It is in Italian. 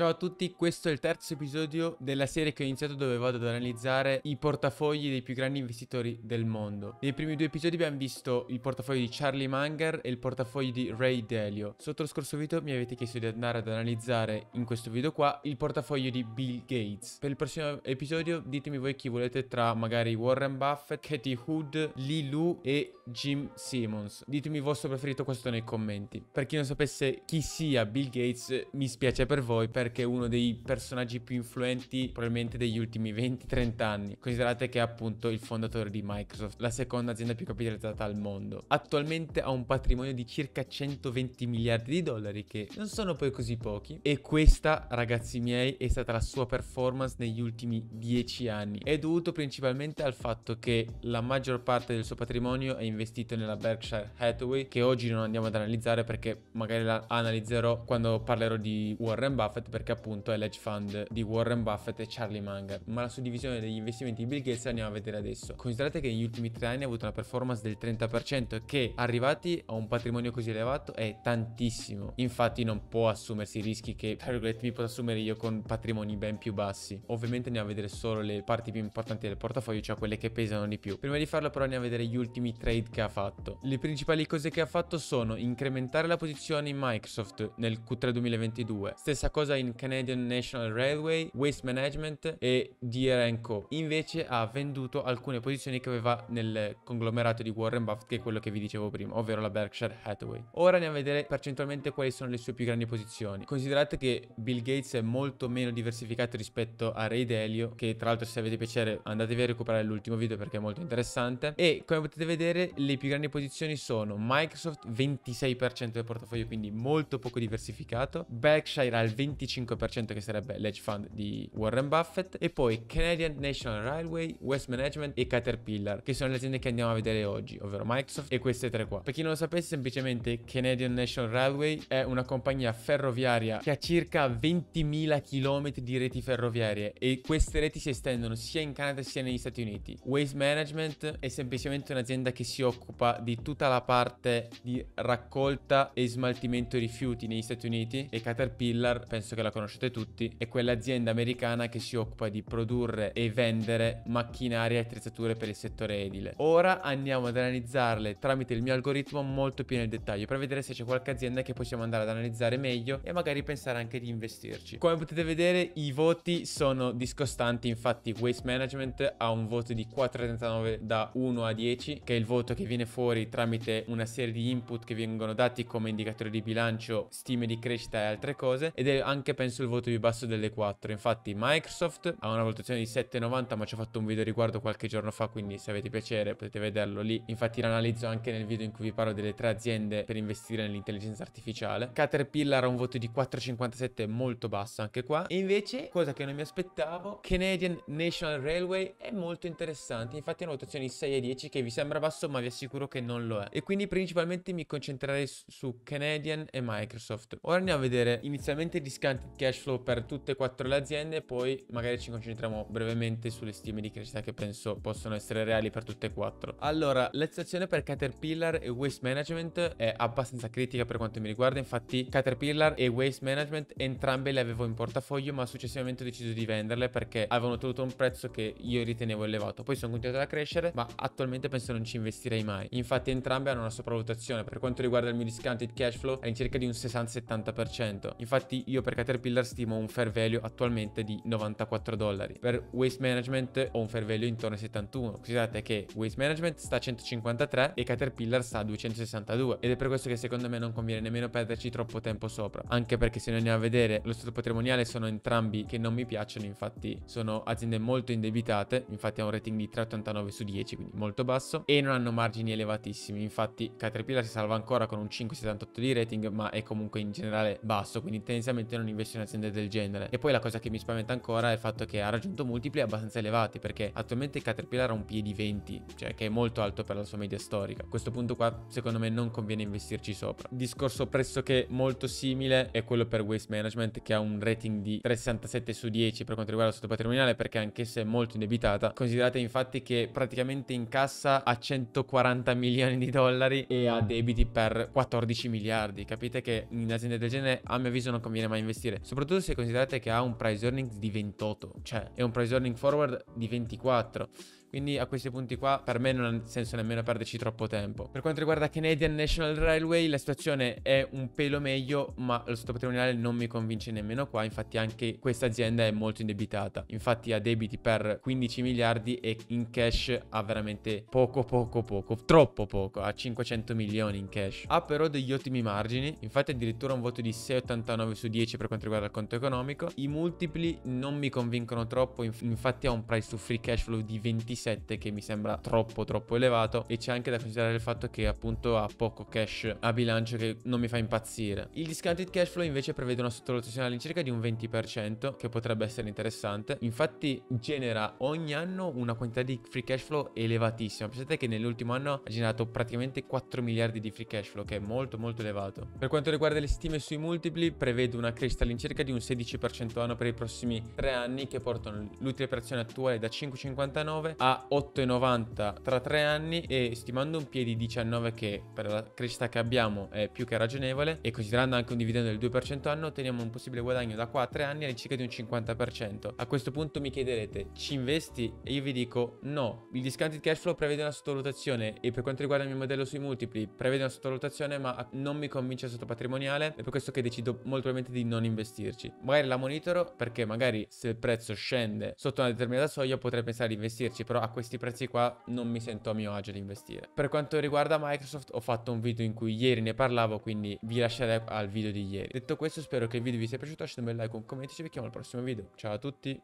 Ciao a tutti, questo è il terzo episodio della serie che ho iniziato dove vado ad analizzare i portafogli dei più grandi investitori del mondo. Nei primi due episodi abbiamo visto il portafoglio di Charlie Munger e il portafoglio di Ray Dalio. Sotto lo scorso video mi avete chiesto di andare ad analizzare in questo video qua il portafoglio di Bill Gates. Per il prossimo episodio ditemi voi chi volete tra magari Warren Buffett, Katie Hood, Lee Lu e Jim Simmons. Ditemi il vostro preferito questo nei commenti. Per chi non sapesse chi sia Bill Gates mi spiace per voi perché perché è uno dei personaggi più influenti probabilmente degli ultimi 20-30 anni. Considerate che è appunto il fondatore di Microsoft, la seconda azienda più capitalizzata al mondo. Attualmente ha un patrimonio di circa 120 miliardi di dollari che non sono poi così pochi e questa, ragazzi miei, è stata la sua performance negli ultimi 10 anni. È dovuto principalmente al fatto che la maggior parte del suo patrimonio è investito nella Berkshire Hathaway che oggi non andiamo ad analizzare perché magari la analizzerò quando parlerò di Warren Buffett perché appunto è l'edge fund di Warren Buffett e Charlie Munger, ma la suddivisione degli investimenti di Bill Gates andiamo a vedere adesso. Considerate che negli ultimi tre anni ha avuto una performance del 30% che arrivati a un patrimonio così elevato è tantissimo, infatti non può assumersi i rischi che tra virgolette mi posso assumere io con patrimoni ben più bassi. Ovviamente andiamo a vedere solo le parti più importanti del portafoglio, cioè quelle che pesano di più. Prima di farlo però andiamo a vedere gli ultimi trade che ha fatto. Le principali cose che ha fatto sono incrementare la posizione in Microsoft nel Q3 2022, stessa cosa in Canadian National Railway, Waste Management e DR Co. Invece ha venduto alcune posizioni che aveva nel conglomerato di Warren Buffett, che è quello che vi dicevo prima, ovvero la Berkshire Hathaway. Ora andiamo a vedere percentualmente quali sono le sue più grandi posizioni. Considerate che Bill Gates è molto meno diversificato rispetto a Ray Dalio, che tra l'altro se avete piacere andatevi a recuperare l'ultimo video perché è molto interessante. E come potete vedere le più grandi posizioni sono Microsoft 26% del portafoglio, quindi molto poco diversificato, Berkshire al 25%, 25% che sarebbe l'edge fund di Warren Buffett e poi Canadian National Railway, West Management e Caterpillar che sono le aziende che andiamo a vedere oggi ovvero Microsoft e queste tre qua. Per chi non lo sapesse semplicemente Canadian National Railway è una compagnia ferroviaria che ha circa 20.000 km di reti ferroviarie e queste reti si estendono sia in Canada sia negli Stati Uniti. Waste Management è semplicemente un'azienda che si occupa di tutta la parte di raccolta e smaltimento rifiuti negli Stati Uniti e Caterpillar penso che che la conoscete tutti, è quell'azienda americana che si occupa di produrre e vendere macchinari e attrezzature per il settore edile. Ora andiamo ad analizzarle tramite il mio algoritmo molto più nel dettaglio per vedere se c'è qualche azienda che possiamo andare ad analizzare meglio e magari pensare anche di investirci. Come potete vedere i voti sono discostanti, infatti Waste Management ha un voto di 4,39 da 1 a 10, che è il voto che viene fuori tramite una serie di input che vengono dati come indicatori di bilancio, stime di crescita e altre cose ed è anche anche penso il voto più basso delle 4 Infatti Microsoft ha una valutazione di 7,90 ma ci ho fatto un video riguardo qualche giorno fa, quindi se avete piacere potete vederlo lì. Infatti l'analizzo anche nel video in cui vi parlo delle tre aziende per investire nell'intelligenza artificiale. Caterpillar ha un voto di 4,57 molto basso anche qua. E invece, cosa che non mi aspettavo, Canadian National Railway è molto interessante. Infatti ha una valutazione di 6,10 che vi sembra basso ma vi assicuro che non lo è. E quindi principalmente mi concentrerei su Canadian e Microsoft. Ora andiamo a vedere inizialmente gli scanti target cash flow per tutte e quattro le aziende e poi magari ci concentriamo brevemente sulle stime di crescita che penso possono essere reali per tutte e quattro. Allora, la per Caterpillar e Waste Management è abbastanza critica per quanto mi riguarda, infatti Caterpillar e Waste Management entrambe le avevo in portafoglio ma successivamente ho deciso di venderle perché avevano ottenuto un prezzo che io ritenevo elevato, poi sono continuato a crescere ma attualmente penso non ci investirei mai. Infatti entrambe hanno una sopravvalutazione, per quanto riguarda il mio discounted cash flow all'incirca di un 60-70%. Infatti io per Caterpillar Caterpillar stimo un fair value attualmente di 94 dollari. Per Waste Management ho un fair value intorno ai 71. Considerate che Waste Management sta a 153 e Caterpillar sta a 262 ed è per questo che secondo me non conviene nemmeno perderci troppo tempo sopra, anche perché se ne andiamo a vedere lo stato patrimoniale sono entrambi che non mi piacciono, infatti sono aziende molto indebitate, infatti ha un rating di 3,89 su 10, quindi molto basso e non hanno margini elevatissimi, infatti Caterpillar si salva ancora con un 5,78 di rating, ma è comunque in generale basso, quindi tendenzialmente non investo investi in un'azienda del genere. E poi la cosa che mi spaventa ancora è il fatto che ha raggiunto multipli abbastanza elevati perché attualmente Caterpillar ha un di 20, cioè che è molto alto per la sua media storica. A questo punto qua secondo me non conviene investirci sopra. Discorso pressoché molto simile è quello per Waste Management che ha un rating di 367 su 10 per quanto riguarda il sottopatrimoniale perché anch'essa è molto indebitata. Considerate infatti che praticamente incassa a 140 milioni di dollari e ha debiti per 14 miliardi. Capite che in aziende del genere a mio avviso non conviene mai investire investire. Soprattutto se considerate che ha un price earning di 28, cioè è un price earning forward di 24. Quindi a questi punti qua per me non ha senso nemmeno perderci troppo tempo. Per quanto riguarda Canadian National Railway la situazione è un pelo meglio ma lo stato patrimoniale non mi convince nemmeno qua. Infatti anche questa azienda è molto indebitata. Infatti ha debiti per 15 miliardi e in cash ha veramente poco poco poco. Troppo poco. Ha 500 milioni in cash. Ha però degli ottimi margini. Infatti addirittura un voto di 6,89 su 10 per quanto riguarda il conto economico. I multipli non mi convincono troppo. Inf infatti ha un price to free cash flow di 26 27 che mi sembra troppo troppo elevato e c'è anche da considerare il fatto che appunto ha poco cash a bilancio che non mi fa impazzire. Il discounted cash flow invece prevede una sottovalutazione all'incirca di un 20% che potrebbe essere interessante. Infatti genera ogni anno una quantità di free cash flow elevatissima. Pensate che nell'ultimo anno ha generato praticamente 4 miliardi di free cash flow che è molto molto elevato. Per quanto riguarda le stime sui multipli prevede una crescita all'incirca di un 16% anno per i prossimi 3 anni che portano l'utile operazione attuale da 5,59 a a 8,90 tra tre anni e stimando un piedi 19 che per la crescita che abbiamo è più che ragionevole e considerando anche un dividendo del 2% anno otteniamo un possibile guadagno da qua a 3 anni all'incirca di un 50%. A questo punto mi chiederete ci investi? E io vi dico no, il discounted cash flow prevede una sottovalutazione e per quanto riguarda il mio modello sui multipli prevede una sottovalutazione ma non mi convince sotto patrimoniale è per questo che decido molto probabilmente di non investirci. Magari la monitoro perché magari se il prezzo scende sotto una determinata soglia potrei pensare di investirci però però a questi prezzi qua non mi sento a mio agio di investire. Per quanto riguarda Microsoft ho fatto un video in cui ieri ne parlavo, quindi vi lascerei al video di ieri. Detto questo spero che il video vi sia piaciuto, lasciate un bel like, un commento e ci vediamo al prossimo video. Ciao a tutti!